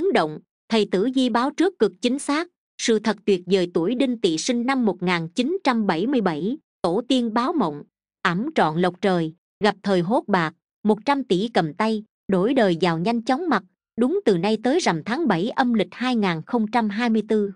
chấn động thầy tử di báo trước cực chính xác sự thật tuyệt vời tuổi đinh tỵ sinh năm 1977, t ổ tiên báo mộng ẩm trọn lộc trời gặp thời hốt bạc một trăm tỷ cầm tay đổi đời giàu nhanh chóng mặt đúng từ nay tới rằm tháng bảy âm lịch 2024.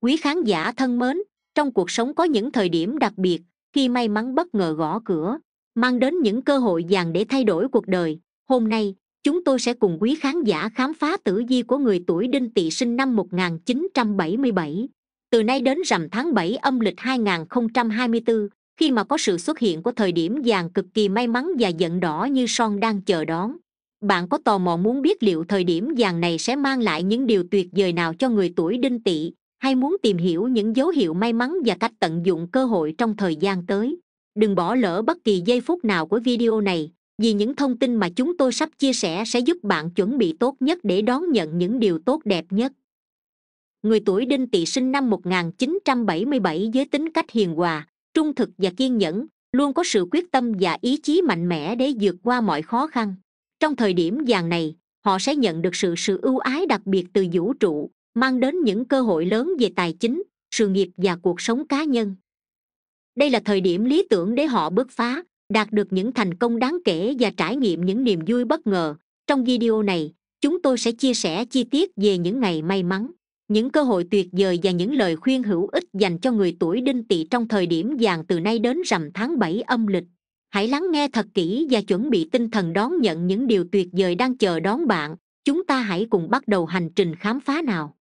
Quý khán giả thân mến, trong cuộc sống có những thời điểm đặc biệt khi may mắn bất ngờ gõ cửa, mang đến những cơ hội vàng để thay đổi cuộc đời. Hôm nay, chúng tôi sẽ cùng quý khán giả khám phá tử di của người tuổi đinh tỵ sinh năm 1977. Từ nay đến rằm tháng bảy âm lịch 2024, khi mà có sự xuất hiện của thời điểm vàng cực kỳ may mắn và giận đỏ như son đang chờ đón. Bạn có tò mò muốn biết liệu thời điểm vàng này sẽ mang lại những điều tuyệt vời nào cho người tuổi đinh tỵ, hay muốn tìm hiểu những dấu hiệu may mắn và cách tận dụng cơ hội trong thời gian tới? Đừng bỏ lỡ bất kỳ giây phút nào của video này vì những thông tin mà chúng tôi sắp chia sẻ sẽ giúp bạn chuẩn bị tốt nhất để đón nhận những điều tốt đẹp nhất người tuổi đinh tỵ sinh năm 1977 với tính cách hiền hòa trung thực và kiên nhẫn luôn có sự quyết tâm và ý chí mạnh mẽ để vượt qua mọi khó khăn trong thời điểm vàng này họ sẽ nhận được sự sự ưu ái đặc biệt từ vũ trụ mang đến những cơ hội lớn về tài chính sự nghiệp và cuộc sống cá nhân đây là thời điểm lý tưởng để họ bứt phá đạt được những thành công đáng kể và trải nghiệm những niềm vui bất ngờ trong video này chúng tôi sẽ chia sẻ chi tiết về những ngày may mắn những cơ hội tuyệt vời và những lời khuyên hữu ích dành cho người tuổi đinh tỵ trong thời điểm vàng từ nay đến rằm tháng bảy âm lịch hãy lắng nghe thật kỹ và chuẩn bị tinh thần đón nhận những điều tuyệt vời đang chờ đón bạn chúng ta hãy cùng bắt đầu hành trình khám phá nào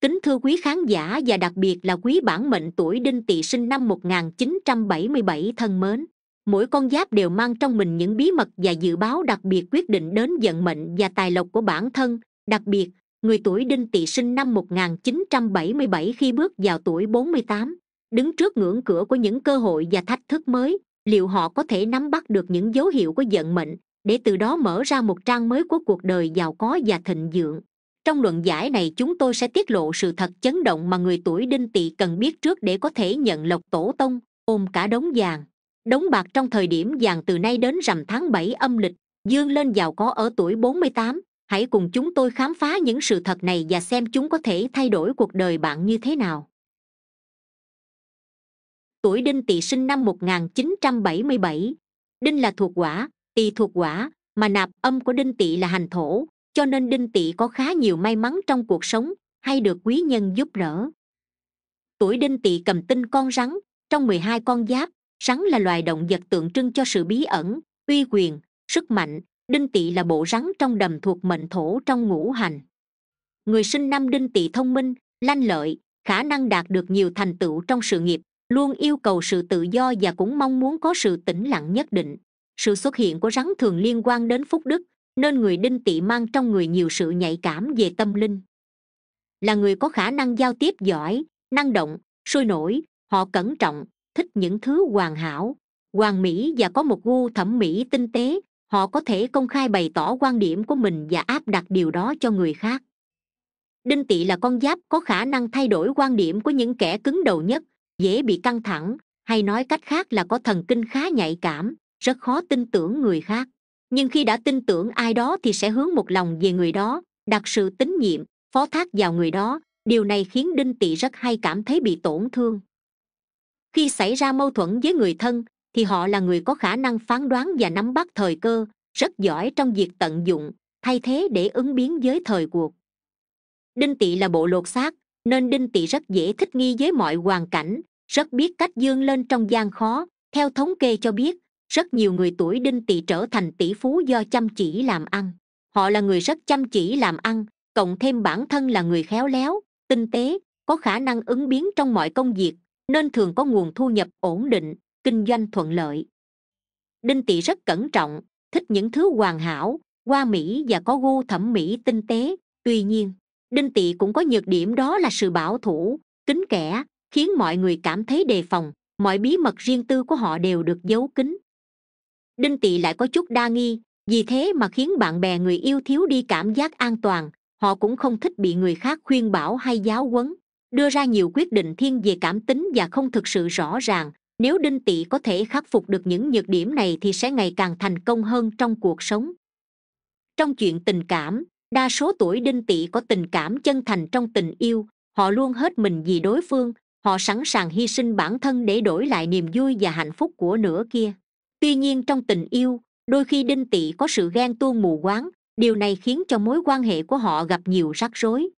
kính thưa quý khán giả và đặc biệt là quý bản mệnh tuổi đinh tỵ sinh năm 1977 thân mến mỗi con giáp đều mang trong mình những bí mật và dự báo đặc biệt quyết định đến vận mệnh và tài lộc của bản thân đặc biệt người tuổi đinh tỵ sinh năm 1977 khi bước vào tuổi 48, đứng trước ngưỡng cửa của những cơ hội và thách thức mới liệu họ có thể nắm bắt được những dấu hiệu của vận mệnh để từ đó mở ra một trang mới của cuộc đời giàu có và thịnh vượng trong luận giải này chúng tôi sẽ tiết lộ sự thật chấn động mà người tuổi đinh tỵ cần biết trước để có thể nhận lộc tổ tông ôm cả đống vàng đống bạc trong thời điểm vàng từ nay đến rằm tháng bảy âm lịch dương lên giàu có ở tuổi bốn mươi tám hãy cùng chúng tôi khám phá những sự thật này và xem chúng có thể thay đổi cuộc đời bạn như thế nào tuổi đinh tỵ sinh năm một nghìn chín trăm bảy mươi bảy đinh là thuộc quả tỵ thuộc quả mà nạp âm của đinh tỵ là hành thổ cho nên đinh tỵ có khá nhiều may mắn trong cuộc sống hay được quý nhân giúp đỡ tuổi đinh tỵ cầm tinh con rắn trong mười hai con giáp rắn là loài động vật tượng trưng cho sự bí ẩn uy quyền sức mạnh đinh tỵ là bộ rắn trong đầm thuộc mệnh thổ trong ngũ hành người sinh năm đinh tỵ thông minh lanh lợi khả năng đạt được nhiều thành tựu trong sự nghiệp luôn yêu cầu sự tự do và cũng mong muốn có sự tĩnh lặng nhất định sự xuất hiện của rắn thường liên quan đến phúc đức nên người đinh tỵ mang trong người nhiều sự nhạy cảm về tâm linh là người có khả năng giao tiếp giỏi năng động sôi nổi họ cẩn trọng thích những thứ hoàn hảo hoàn mỹ và có một gu thẩm mỹ tinh tế họ có thể công khai bày tỏ quan điểm của mình và áp đặt điều đó cho người khác đinh tị là con giáp có khả năng thay đổi quan điểm của những kẻ cứng đầu nhất dễ bị căng thẳng hay nói cách khác là có thần kinh khá nhạy cảm rất khó tin tưởng người khác nhưng khi đã tin tưởng ai đó thì sẽ hướng một lòng về người đó đặt sự tín nhiệm phó thác vào người đó điều này khiến đinh tị rất hay cảm thấy bị tổn thương khi xảy ra mâu thuẫn với người thân thì họ là người có khả năng phán đoán và nắm bắt thời cơ rất giỏi trong việc tận dụng thay thế để ứng biến với thời cuộc đinh tị là bộ lột xác nên đinh tị rất dễ thích nghi với mọi hoàn cảnh rất biết cách dương lên trong gian khó theo thống kê cho biết rất nhiều người tuổi đinh tỵ trở thành tỷ phú do chăm chỉ làm ăn họ là người rất chăm chỉ làm ăn cộng thêm bản thân là người khéo léo tinh tế có khả năng ứng biến trong mọi công việc nên thường có nguồn thu nhập ổn định kinh doanh thuận lợi đinh tị rất cẩn trọng thích những thứ hoàn hảo hoa mỹ và có gu thẩm mỹ tinh tế tuy nhiên đinh tị cũng có nhược điểm đó là sự bảo thủ kín kẽ khiến mọi người cảm thấy đề phòng mọi bí mật riêng tư của họ đều được giấu kín đinh tị lại có chút đa nghi vì thế mà khiến bạn bè người yêu thiếu đi cảm giác an toàn họ cũng không thích bị người khác khuyên bảo hay giáo huấn đưa ra nhiều quyết định thiên về cảm tính và không thực sự rõ ràng nếu đinh tị có thể khắc phục được những nhược điểm này thì sẽ ngày càng thành công hơn trong cuộc sống trong chuyện tình cảm đa số tuổi đinh tị có tình cảm chân thành trong tình yêu họ luôn hết mình vì đối phương họ sẵn sàng hy sinh bản thân để đổi lại niềm vui và hạnh phúc của nửa kia tuy nhiên trong tình yêu đôi khi đinh tị có sự ghen tuông mù quáng điều này khiến cho mối quan hệ của họ gặp nhiều rắc rối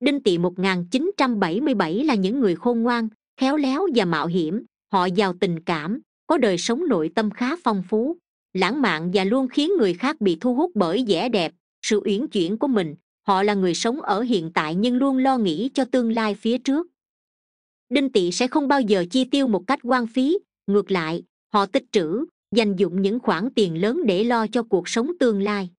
đinh tị 1977 là những người khôn ngoan khéo léo và mạo hiểm họ giàu tình cảm có đời sống nội tâm khá phong phú lãng mạn và luôn khiến người khác bị thu hút bởi vẻ đẹp sự uyển chuyển của mình họ là người sống ở hiện tại nhưng luôn lo nghĩ cho tương lai phía trước đinh tị sẽ không bao giờ chi tiêu một cách quan phí ngược lại họ tích trữ dành dụng những khoản tiền lớn để lo cho cuộc sống tương lai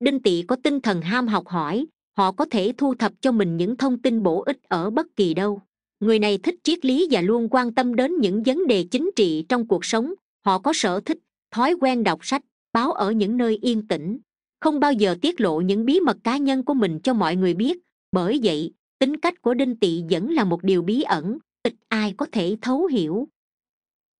đinh tị có tinh thần ham học hỏi họ có thể thu thập cho mình những thông tin bổ ích ở bất kỳ đâu người này thích triết lý và luôn quan tâm đến những vấn đề chính trị trong cuộc sống họ có sở thích thói quen đọc sách báo ở những nơi yên tĩnh không bao giờ tiết lộ những bí mật cá nhân của mình cho mọi người biết bởi vậy tính cách của đinh tị vẫn là một điều bí ẩn ít ai có thể thấu hiểu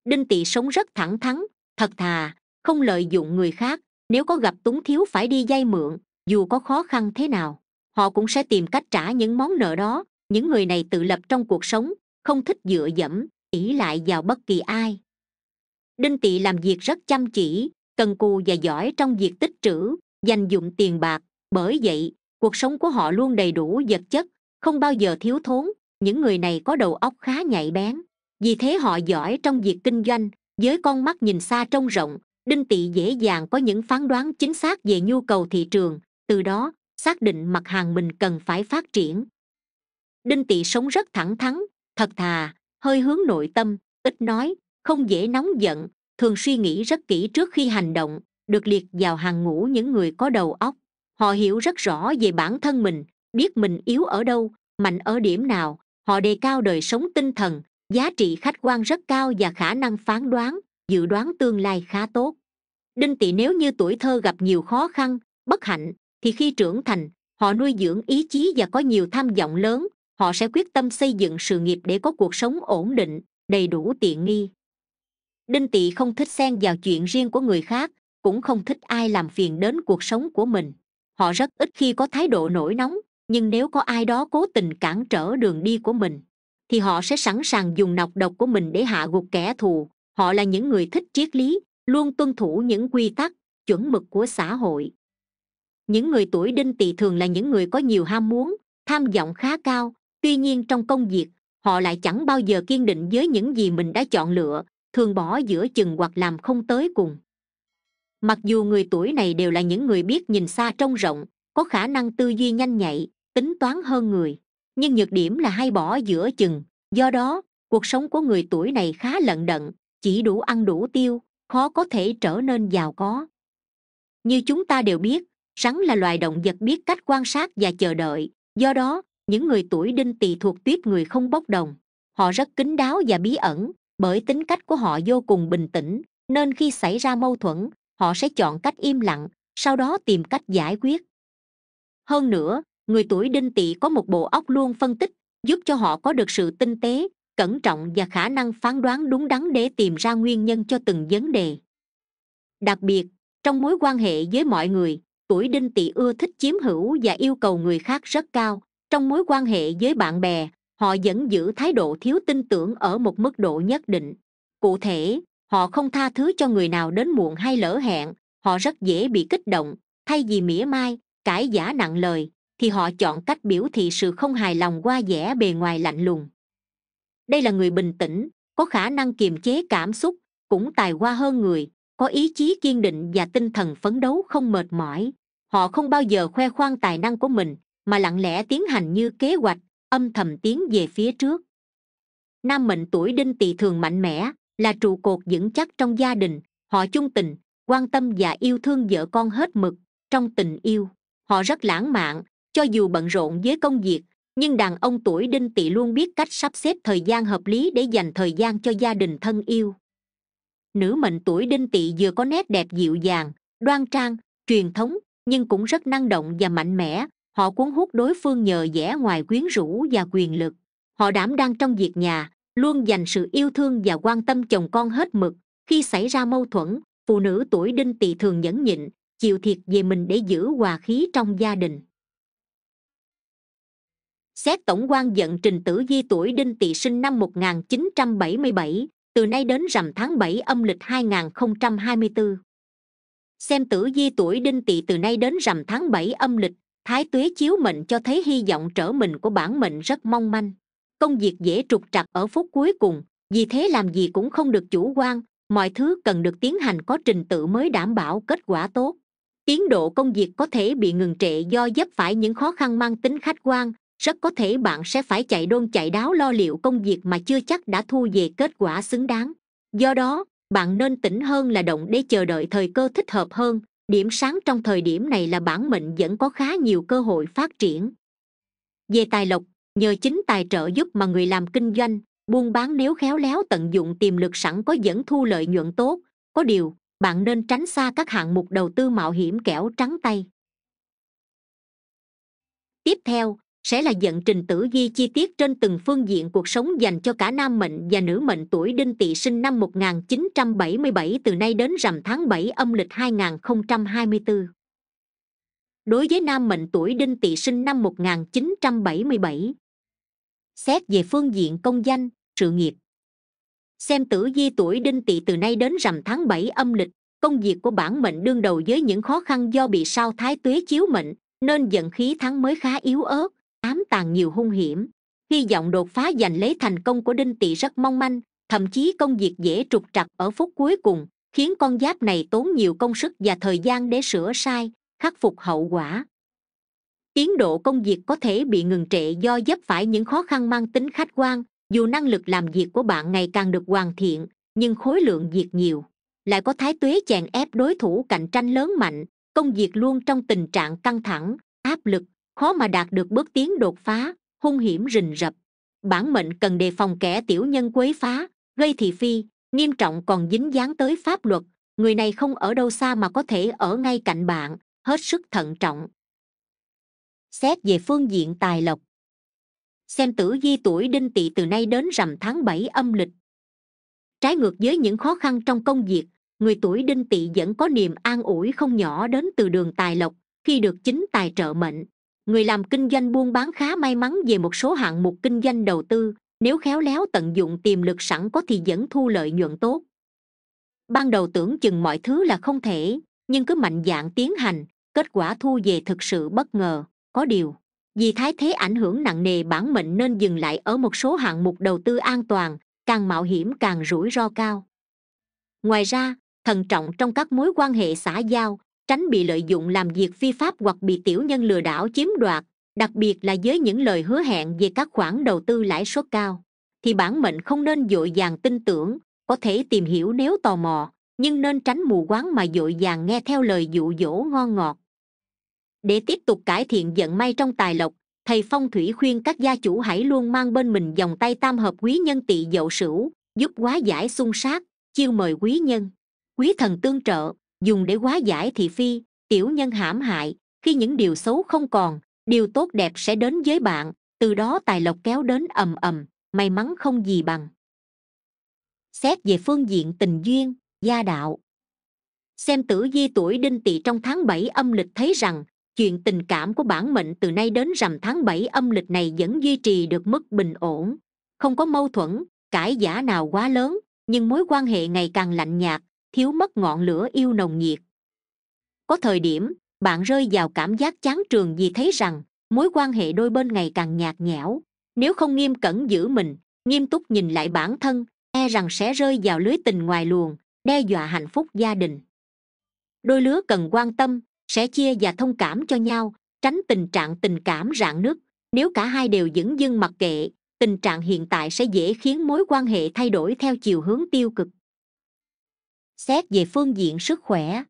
đinh tị sống rất thẳng thắn thật thà không lợi dụng người khác nếu có gặp túng thiếu phải đi vay mượn dù có khó khăn thế nào họ cũng sẽ tìm cách trả những món nợ đó những người này tự lập trong cuộc sống không thích dựa dẫm ỉ lại vào bất kỳ ai đinh tị làm việc rất chăm chỉ cần cù và giỏi trong việc tích trữ dành dụng tiền bạc bởi vậy cuộc sống của họ luôn đầy đủ vật chất không bao giờ thiếu thốn những người này có đầu óc khá nhạy bén vì thế họ giỏi trong việc kinh doanh với con mắt nhìn xa trông rộng đinh tị dễ dàng có những phán đoán chính xác về nhu cầu thị trường từ đó xác định mặt hàng mình cần phải phát triển đinh tị sống rất thẳng thắn thật thà hơi hướng nội tâm ít nói không dễ nóng giận thường suy nghĩ rất kỹ trước khi hành động được liệt vào hàng ngũ những người có đầu óc họ hiểu rất rõ về bản thân mình biết mình yếu ở đâu mạnh ở điểm nào họ đề cao đời sống tinh thần giá trị khách quan rất cao và khả năng phán đoán dự đoán tương lai khá tốt đinh tị nếu như tuổi thơ gặp nhiều khó khăn bất hạnh thì khi trưởng thành họ nuôi dưỡng ý chí và có nhiều tham vọng lớn họ sẽ quyết tâm xây dựng sự nghiệp để có cuộc sống ổn định đầy đủ tiện nghi đinh tị không thích xen vào chuyện riêng của người khác cũng không thích ai làm phiền đến cuộc sống của mình họ rất ít khi có thái độ nổi nóng nhưng nếu có ai đó cố tình cản trở đường đi của mình thì họ sẽ sẵn sàng dùng nọc độc của mình để hạ gục kẻ thù họ là những người thích triết lý luôn tuân thủ những quy tắc chuẩn mực của xã hội những người tuổi đinh tỵ thường là những người có nhiều ham muốn tham vọng khá cao tuy nhiên trong công việc họ lại chẳng bao giờ kiên định với những gì mình đã chọn lựa thường bỏ giữa chừng hoặc làm không tới cùng mặc dù người tuổi này đều là những người biết nhìn xa trông rộng có khả năng tư duy nhanh nhạy tính toán hơn người nhưng nhược điểm là hay bỏ giữa chừng do đó cuộc sống của người tuổi này khá lận đận chỉ đủ ăn đủ tiêu khó có thể trở nên giàu có như chúng ta đều biết rắn là loài động vật biết cách quan sát và chờ đợi do đó những người tuổi đinh tỵ thuộc tuyết người không bốc đồng họ rất kín đáo và bí ẩn bởi tính cách của họ vô cùng bình tĩnh nên khi xảy ra mâu thuẫn họ sẽ chọn cách im lặng sau đó tìm cách giải quyết hơn nữa người tuổi đinh tỵ có một bộ óc luôn phân tích giúp cho họ có được sự tinh tế cẩn trọng và khả năng phán đoán đúng đắn để tìm ra nguyên nhân cho từng vấn đề đặc biệt trong mối quan hệ với mọi người tuổi đinh tỵ ưa thích chiếm hữu và yêu cầu người khác rất cao trong mối quan hệ với bạn bè họ vẫn giữ thái độ thiếu tin tưởng ở một mức độ nhất định cụ thể họ không tha thứ cho người nào đến muộn hay lỡ hẹn họ rất dễ bị kích động thay vì mỉa mai cãi giả nặng lời thì họ chọn cách biểu thị sự không hài lòng qua vẻ bề ngoài lạnh lùng đây là người bình tĩnh có khả năng kiềm chế cảm xúc cũng tài hoa hơn người có ý chí kiên định và tinh thần phấn đấu không mệt mỏi họ không bao giờ khoe khoang tài năng của mình mà lặng lẽ tiến hành như kế hoạch âm thầm tiến về phía trước nam mệnh tuổi đinh tỵ thường mạnh mẽ là trụ cột vững chắc trong gia đình họ chung tình quan tâm và yêu thương vợ con hết mực trong tình yêu họ rất lãng mạn cho dù bận rộn với công việc nhưng đàn ông tuổi đinh tỵ luôn biết cách sắp xếp thời gian hợp lý để dành thời gian cho gia đình thân yêu nữ mệnh tuổi đinh tỵ vừa có nét đẹp dịu dàng đoan trang truyền thống nhưng cũng rất năng động và mạnh mẽ họ cuốn hút đối phương nhờ vẻ ngoài quyến rũ và quyền lực họ đảm đang trong việc nhà luôn dành sự yêu thương và quan tâm chồng con hết mực khi xảy ra mâu thuẫn phụ nữ tuổi đinh tỵ thường nhẫn nhịn chịu thiệt về mình để giữ hòa khí trong gia đình xét tổng quan giận trình tử di tuổi đinh tỵ sinh năm 1977, từ nay đến rằm tháng bảy âm lịch 2024 xem tử di tuổi đinh tỵ từ nay đến rằm tháng bảy âm lịch thái tuế chiếu mệnh cho thấy hy vọng trở mình của bản mệnh rất mong manh công việc dễ trục trặc ở phút cuối cùng vì thế làm gì cũng không được chủ quan mọi thứ cần được tiến hành có trình tự mới đảm bảo kết quả tốt tiến độ công việc có thể bị ngừng trệ do vấp phải những khó khăn mang tính khách quan rất có thể bạn sẽ phải chạy đôn chạy đáo lo liệu công việc mà chưa chắc đã thu về kết quả xứng đáng do đó bạn nên tỉnh hơn là động để chờ đợi thời cơ thích hợp hơn điểm sáng trong thời điểm này là bản mệnh vẫn có khá nhiều cơ hội phát triển về tài lộc nhờ chính tài trợ giúp mà người làm kinh doanh buôn bán nếu khéo léo tận dụng tiềm lực sẵn có dẫn thu lợi nhuận tốt có điều bạn nên tránh xa các hạng mục đầu tư mạo hiểm kẻo trắng tay tiếp theo sẽ là dẫn trình tử ghi chi tiết trên từng phương diện cuộc sống dành cho cả nam mệnh và nữ mệnh tuổi đinh tỵ sinh năm 1977 từ nay đến rằm tháng 7 âm lịch 2024. Đối với nam mệnh tuổi đinh tỵ sinh năm 1977, xét về phương diện công danh, sự nghiệp. Xem tử di tuổi đinh tỵ từ nay đến rằm tháng 7 âm lịch, công việc của bản mệnh đương đầu với những khó khăn do bị sao thái tuế chiếu mệnh, nên vận khí tháng mới khá yếu ớt ám tàn nhiều hung hiểm hy vọng đột phá giành lấy thành công của đinh Tị rất mong manh thậm chí công việc dễ trục trặc ở phút cuối cùng khiến con giáp này tốn nhiều công sức và thời gian để sửa sai khắc phục hậu quả tiến độ công việc có thể bị ngừng trệ do dấp phải những khó khăn mang tính khách quan dù năng lực làm việc của bạn ngày càng được hoàn thiện nhưng khối lượng việc nhiều lại có thái tuế chèn ép đối thủ cạnh tranh lớn mạnh công việc luôn trong tình trạng căng thẳng áp lực khó mà đạt được bước tiến đột phá hung hiểm rình rập bản mệnh cần đề phòng kẻ tiểu nhân quấy phá gây thị phi nghiêm trọng còn dính dáng tới pháp luật người này không ở đâu xa mà có thể ở ngay cạnh bạn hết sức thận trọng xét về phương diện tài lộc xem tử di tuổi đinh tỵ từ nay đến rằm tháng bảy âm lịch trái ngược với những khó khăn trong công việc người tuổi đinh tỵ vẫn có niềm an ủi không nhỏ đến từ đường tài lộc khi được chính tài trợ mệnh người làm kinh doanh buôn bán khá may mắn về một số hạng mục kinh doanh đầu tư nếu khéo léo tận dụng tiềm lực sẵn có thì vẫn thu lợi nhuận tốt ban đầu tưởng chừng mọi thứ là không thể nhưng cứ mạnh dạn tiến hành kết quả thu về thực sự bất ngờ có điều vì thái thế ảnh hưởng nặng nề bản mệnh nên dừng lại ở một số hạng mục đầu tư an toàn càng mạo hiểm càng rủi ro cao ngoài ra thận trọng trong các mối quan hệ xã giao tránh bị lợi dụng làm việc phi pháp hoặc bị tiểu nhân lừa đảo chiếm đoạt đặc biệt là với những lời hứa hẹn về các khoản đầu tư lãi suất cao thì bản mệnh không nên dội dàng tin tưởng có thể tìm hiểu nếu tò mò nhưng nên tránh mù quáng mà dội dàng nghe theo lời dụ dỗ ngon ngọt để tiếp tục cải thiện vận may trong tài lộc thầy phong thủy khuyên các gia chủ hãy luôn mang bên mình dòng tay tam hợp quý nhân tỵ dậu sửu giúp hóa giải xung sát chiêu mời quý nhân quý thần tương trợ dùng để hóa giải thị phi tiểu nhân hãm hại khi những điều xấu không còn điều tốt đẹp sẽ đến với bạn từ đó tài lộc kéo đến ầm ầm may mắn không gì bằng xét về phương diện tình duyên gia đạo xem tử di tuổi đinh tỵ trong tháng bảy âm lịch thấy rằng chuyện tình cảm của bản mệnh từ nay đến rằm tháng bảy âm lịch này vẫn duy trì được mức bình ổn không có mâu thuẫn cãi giả nào quá lớn nhưng mối quan hệ ngày càng lạnh nhạt thiếu mất ngọn lửa yêu nồng nhiệt có thời điểm bạn rơi vào cảm giác chán trường vì thấy rằng mối quan hệ đôi bên ngày càng nhạt nhẽo nếu không nghiêm cẩn giữ mình nghiêm túc nhìn lại bản thân e rằng sẽ rơi vào lưới tình ngoài luồng đe dọa hạnh phúc gia đình đôi lứa cần quan tâm sẽ chia và thông cảm cho nhau tránh tình trạng tình cảm rạn nứt nếu cả hai đều dửng dưng mặc kệ tình trạng hiện tại sẽ dễ khiến mối quan hệ thay đổi theo chiều hướng tiêu cực xét về phương diện sức khỏe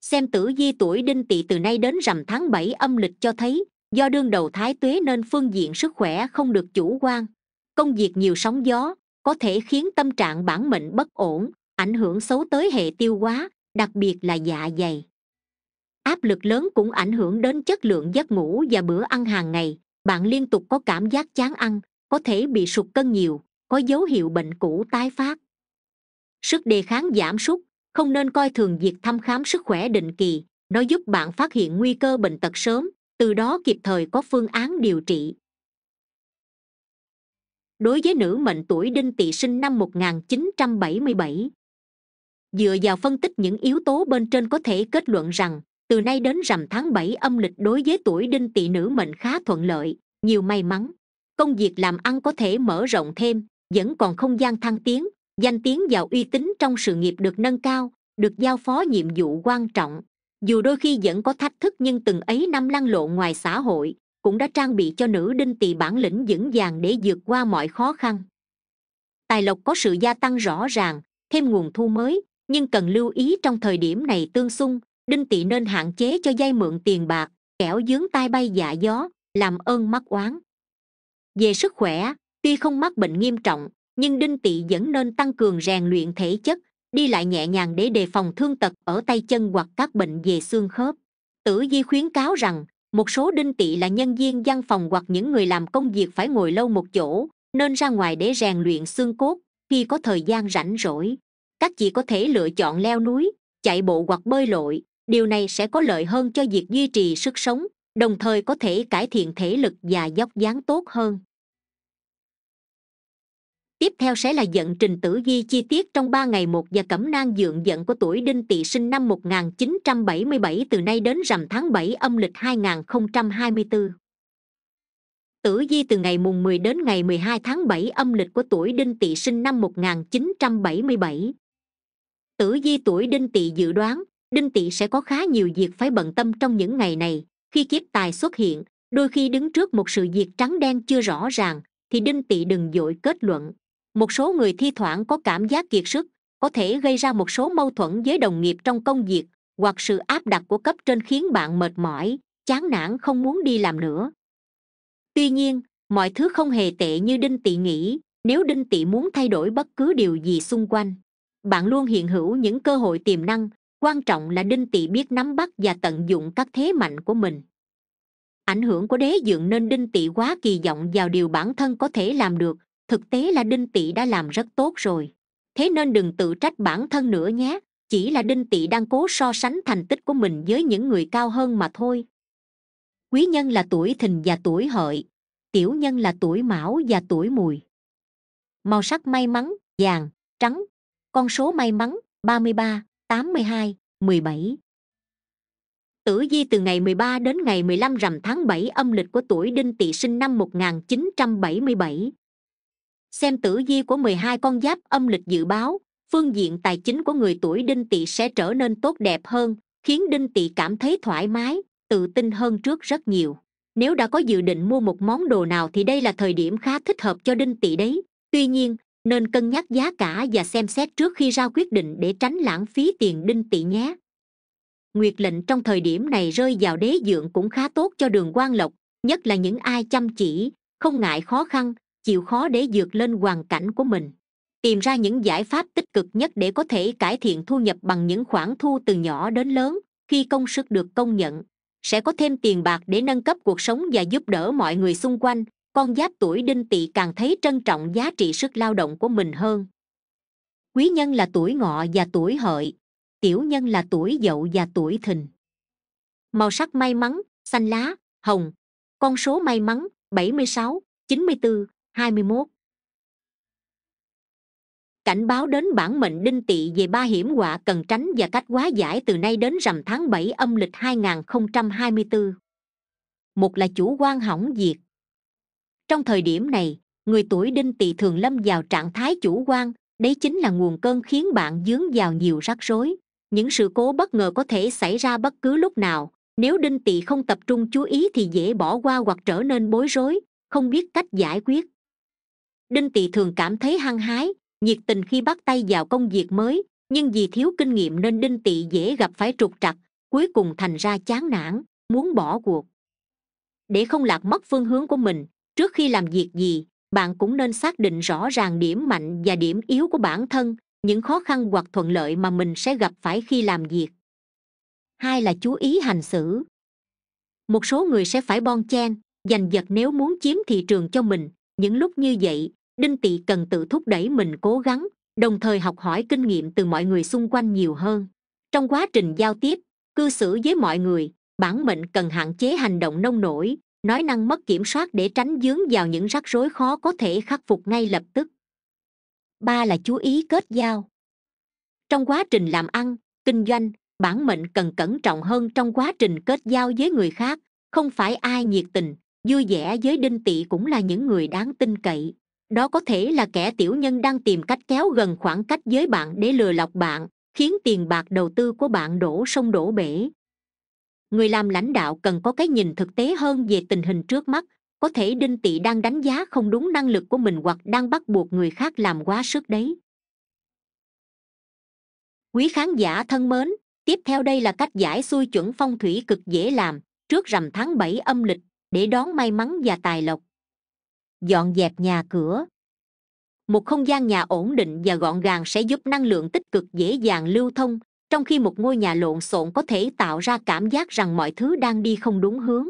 xem tử di tuổi đinh tỵ từ nay đến rằm tháng 7 âm lịch cho thấy do đương đầu thái tuế nên phương diện sức khỏe không được chủ quan công việc nhiều sóng gió có thể khiến tâm trạng bản mệnh bất ổn ảnh hưởng xấu tới hệ tiêu hóa đặc biệt là dạ dày áp lực lớn cũng ảnh hưởng đến chất lượng giấc ngủ và bữa ăn hàng ngày bạn liên tục có cảm giác chán ăn có thể bị sụt cân nhiều có dấu hiệu bệnh cũ tái phát sức đề kháng giảm sút không nên coi thường việc thăm khám sức khỏe định kỳ nó giúp bạn phát hiện nguy cơ bệnh tật sớm từ đó kịp thời có phương án điều trị đối với nữ mệnh tuổi đinh tỵ sinh năm 1977. Dựa vào phân tích những yếu tố bên trên có thể kết luận rằng, từ nay đến rằm tháng 7 âm lịch đối với tuổi đinh tỵ nữ mệnh khá thuận lợi, nhiều may mắn. Công việc làm ăn có thể mở rộng thêm, vẫn còn không gian thăng tiến, danh tiếng và uy tín trong sự nghiệp được nâng cao được giao phó nhiệm vụ quan trọng dù đôi khi vẫn có thách thức nhưng từng ấy năm lăn lộn ngoài xã hội cũng đã trang bị cho nữ đinh tỳ bản lĩnh vững vàng để vượt qua mọi khó khăn tài lộc có sự gia tăng rõ ràng thêm nguồn thu mới nhưng cần lưu ý trong thời điểm này tương xung đinh tỵ nên hạn chế cho vay mượn tiền bạc kẻo dướng tai bay dạ gió làm ơn mắc oán về sức khỏe tuy không mắc bệnh nghiêm trọng nhưng đinh tị vẫn nên tăng cường rèn luyện thể chất đi lại nhẹ nhàng để đề phòng thương tật ở tay chân hoặc các bệnh về xương khớp tử di khuyến cáo rằng một số đinh tị là nhân viên văn phòng hoặc những người làm công việc phải ngồi lâu một chỗ nên ra ngoài để rèn luyện xương cốt khi có thời gian rảnh rỗi các chị có thể lựa chọn leo núi chạy bộ hoặc bơi lội điều này sẽ có lợi hơn cho việc duy trì sức sống đồng thời có thể cải thiện thể lực và dốc dáng tốt hơn tiếp theo sẽ là dẫn trình tử ghi chi tiết trong ba ngày một và cẩm nang dượng dẫn của tuổi đinh tỵ sinh năm 1977 từ nay đến rằm tháng 7 âm lịch 2024. Tử di từ ngày mùng 10 đến ngày 12 tháng 7 âm lịch của tuổi đinh tỵ sinh năm 1977. Tử di tuổi đinh tỵ dự đoán, đinh tỵ sẽ có khá nhiều việc phải bận tâm trong những ngày này. Khi kiếp tài xuất hiện, đôi khi đứng trước một sự việc trắng đen chưa rõ ràng, thì đinh tỵ đừng dội kết luận một số người thi thoảng có cảm giác kiệt sức có thể gây ra một số mâu thuẫn với đồng nghiệp trong công việc hoặc sự áp đặt của cấp trên khiến bạn mệt mỏi chán nản không muốn đi làm nữa tuy nhiên mọi thứ không hề tệ như đinh tị nghĩ nếu đinh tị muốn thay đổi bất cứ điều gì xung quanh bạn luôn hiện hữu những cơ hội tiềm năng quan trọng là đinh tị biết nắm bắt và tận dụng các thế mạnh của mình ảnh hưởng của đế dượng nên đinh tị quá kỳ vọng vào điều bản thân có thể làm được thực tế là đinh tị đã làm rất tốt rồi thế nên đừng tự trách bản thân nữa nhé chỉ là đinh tị đang cố so sánh thành tích của mình với những người cao hơn mà thôi quý nhân là tuổi thìn và tuổi hợi tiểu nhân là tuổi mão và tuổi mùi màu sắc may mắn vàng trắng con số may mắn ba ba mươi mươi tám hai mười bảy Tử Di từ ngày mười ba đến ngày mười lăm rằm tháng bảy âm lịch của tuổi Đinh Tỵ sinh năm một nghìn chín trăm bảy mươi bảy xem tử vi của mười hai con giáp âm lịch dự báo phương diện tài chính của người tuổi đinh tỵ sẽ trở nên tốt đẹp hơn khiến đinh tỵ cảm thấy thoải mái tự tin hơn trước rất nhiều nếu đã có dự định mua một món đồ nào thì đây là thời điểm khá thích hợp cho đinh tỵ đấy tuy nhiên nên cân nhắc giá cả và xem xét trước khi ra quyết định để tránh lãng phí tiền đinh tỵ nhé nguyệt lệnh trong thời điểm này rơi vào đế dượng cũng khá tốt cho đường quan lộc nhất là những ai chăm chỉ không ngại khó khăn chịu khó để dược lên hoàn cảnh của mình tìm ra những giải pháp tích cực nhất để có thể cải thiện thu nhập bằng những khoản thu từ nhỏ đến lớn khi công sức được công nhận sẽ có thêm tiền bạc để nâng cấp cuộc sống và giúp đỡ mọi người xung quanh con giáp tuổi đinh tỵ càng thấy trân trọng giá trị sức lao động của mình hơn quý nhân là tuổi ngọ và tuổi hợi tiểu nhân là tuổi dậu và tuổi thìn màu sắc may mắn xanh lá hồng con số may mắn 76, 94, 21 Cảnh báo đến bản mệnh đinh Tị về ba hiểm họa cần tránh và cách hóa giải từ nay đến rằm tháng 7 âm lịch 2024. Một là chủ quan hỏng diệt. Trong thời điểm này, người tuổi đinh Tị thường lâm vào trạng thái chủ quan, đấy chính là nguồn cơn khiến bạn dướng vào nhiều rắc rối. Những sự cố bất ngờ có thể xảy ra bất cứ lúc nào, nếu đinh Tị không tập trung chú ý thì dễ bỏ qua hoặc trở nên bối rối, không biết cách giải quyết đinh tị thường cảm thấy hăng hái nhiệt tình khi bắt tay vào công việc mới nhưng vì thiếu kinh nghiệm nên đinh tị dễ gặp phải trục trặc cuối cùng thành ra chán nản muốn bỏ cuộc để không lạc mất phương hướng của mình trước khi làm việc gì bạn cũng nên xác định rõ ràng điểm mạnh và điểm yếu của bản thân những khó khăn hoặc thuận lợi mà mình sẽ gặp phải khi làm việc hai là chú ý hành xử một số người sẽ phải bon chen giành giật nếu muốn chiếm thị trường cho mình những lúc như vậy đinh tị cần tự thúc đẩy mình cố gắng đồng thời học hỏi kinh nghiệm từ mọi người xung quanh nhiều hơn trong quá trình giao tiếp cư xử với mọi người bản mệnh cần hạn chế hành động nông nổi nói năng mất kiểm soát để tránh dướng vào những rắc rối khó có thể khắc phục ngay lập tức ba là chú ý kết giao trong quá trình làm ăn kinh doanh bản mệnh cần cẩn trọng hơn trong quá trình kết giao với người khác không phải ai nhiệt tình vui vẻ với đinh tị cũng là những người đáng tin cậy đó có thể là kẻ tiểu nhân đang tìm cách kéo gần khoảng cách với bạn để lừa lọc bạn khiến tiền bạc đầu tư của bạn đổ sông đổ bể người làm lãnh đạo cần có cái nhìn thực tế hơn về tình hình trước mắt có thể đinh tị đang đánh giá không đúng năng lực của mình hoặc đang bắt buộc người khác làm quá sức đấy quý khán giả thân mến tiếp theo đây là cách giải xuôi chuẩn phong thủy cực dễ làm trước rằm tháng bảy âm lịch để đón may mắn và tài lộc dọn dẹp nhà cửa một không gian nhà ổn định và gọn gàng sẽ giúp năng lượng tích cực dễ dàng lưu thông trong khi một ngôi nhà lộn xộn có thể tạo ra cảm giác rằng mọi thứ đang đi không đúng hướng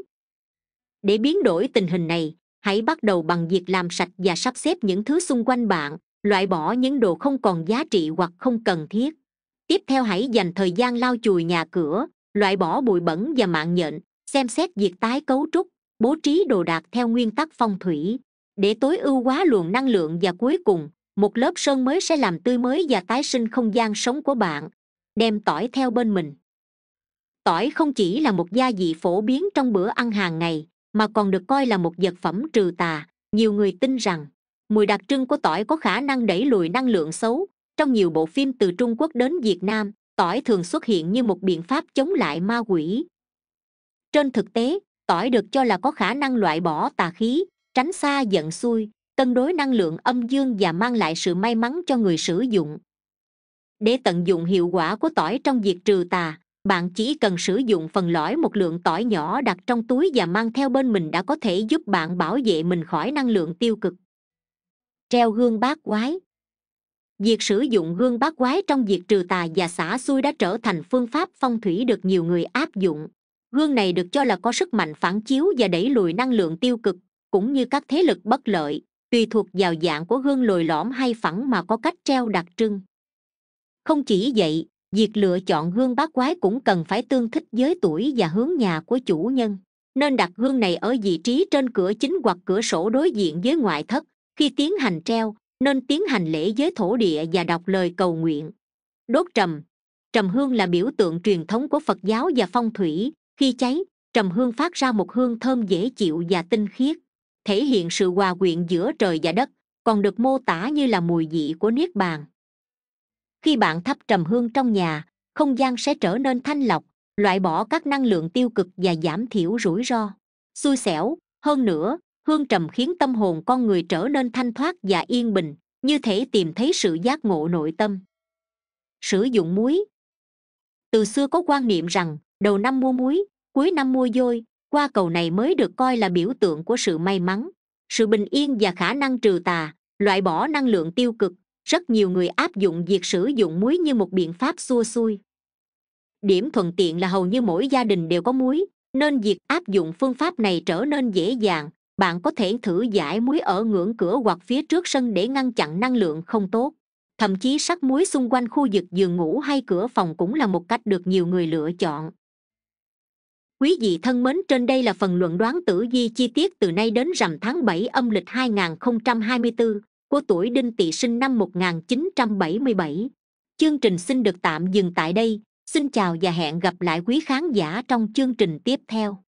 để biến đổi tình hình này hãy bắt đầu bằng việc làm sạch và sắp xếp những thứ xung quanh bạn loại bỏ những đồ không còn giá trị hoặc không cần thiết tiếp theo hãy dành thời gian lau chùi nhà cửa loại bỏ bụi bẩn và mạng nhện xem xét việc tái cấu trúc bố trí đồ đạc theo nguyên tắc phong thủy để tối ưu hóa luồng năng lượng và cuối cùng một lớp sơn mới sẽ làm tươi mới và tái sinh không gian sống của bạn đem tỏi theo bên mình tỏi không chỉ là một gia vị phổ biến trong bữa ăn hàng ngày mà còn được coi là một vật phẩm trừ tà nhiều người tin rằng mùi đặc trưng của tỏi có khả năng đẩy lùi năng lượng xấu trong nhiều bộ phim từ trung quốc đến việt nam tỏi thường xuất hiện như một biện pháp chống lại ma quỷ trên thực tế tỏi được cho là có khả năng loại bỏ tà khí tránh xa giận xuôi cân đối năng lượng âm dương và mang lại sự may mắn cho người sử dụng để tận dụng hiệu quả của tỏi trong việc trừ tà bạn chỉ cần sử dụng phần lõi một lượng tỏi nhỏ đặt trong túi và mang theo bên mình đã có thể giúp bạn bảo vệ mình khỏi năng lượng tiêu cực treo gương bát quái việc sử dụng gương bát quái trong việc trừ tà và xả xuôi đã trở thành phương pháp phong thủy được nhiều người áp dụng gương này được cho là có sức mạnh phản chiếu và đẩy lùi năng lượng tiêu cực cũng như các thế lực bất lợi tùy thuộc vào dạng của gương lồi lõm hay phẳng mà có cách treo đặc trưng không chỉ vậy việc lựa chọn gương bát quái cũng cần phải tương thích với tuổi và hướng nhà của chủ nhân nên đặt gương này ở vị trí trên cửa chính hoặc cửa sổ đối diện với ngoại thất khi tiến hành treo nên tiến hành lễ với thổ địa và đọc lời cầu nguyện đốt trầm trầm hương là biểu tượng truyền thống của phật giáo và phong thủy khi cháy trầm hương phát ra một hương thơm dễ chịu và tinh khiết thể hiện sự hòa quyện giữa trời và đất còn được mô tả như là mùi vị của niết bàn khi bạn thắp trầm hương trong nhà không gian sẽ trở nên thanh lọc loại bỏ các năng lượng tiêu cực và giảm thiểu rủi ro xui xẻo hơn nữa hương trầm khiến tâm hồn con người trở nên thanh thoát và yên bình như thể tìm thấy sự giác ngộ nội tâm sử dụng muối từ xưa có quan niệm rằng đầu năm mua muối cuối năm mua dôi qua cầu này mới được coi là biểu tượng của sự may mắn sự bình yên và khả năng trừ tà loại bỏ năng lượng tiêu cực rất nhiều người áp dụng việc sử dụng muối như một biện pháp xua xuôi điểm thuận tiện là hầu như mỗi gia đình đều có muối nên việc áp dụng phương pháp này trở nên dễ dàng bạn có thể thử giải muối ở ngưỡng cửa hoặc phía trước sân để ngăn chặn năng lượng không tốt thậm chí sắc muối xung quanh khu vực giường ngủ hay cửa phòng cũng là một cách được nhiều người lựa chọn quý vị thân mến trên đây là phần luận đoán tử vi chi tiết từ nay đến rằm tháng bảy âm lịch 2024 của tuổi đinh tỵ sinh năm 1977. chương trình xin được tạm dừng tại đây xin chào và hẹn gặp lại quý khán giả trong chương trình tiếp theo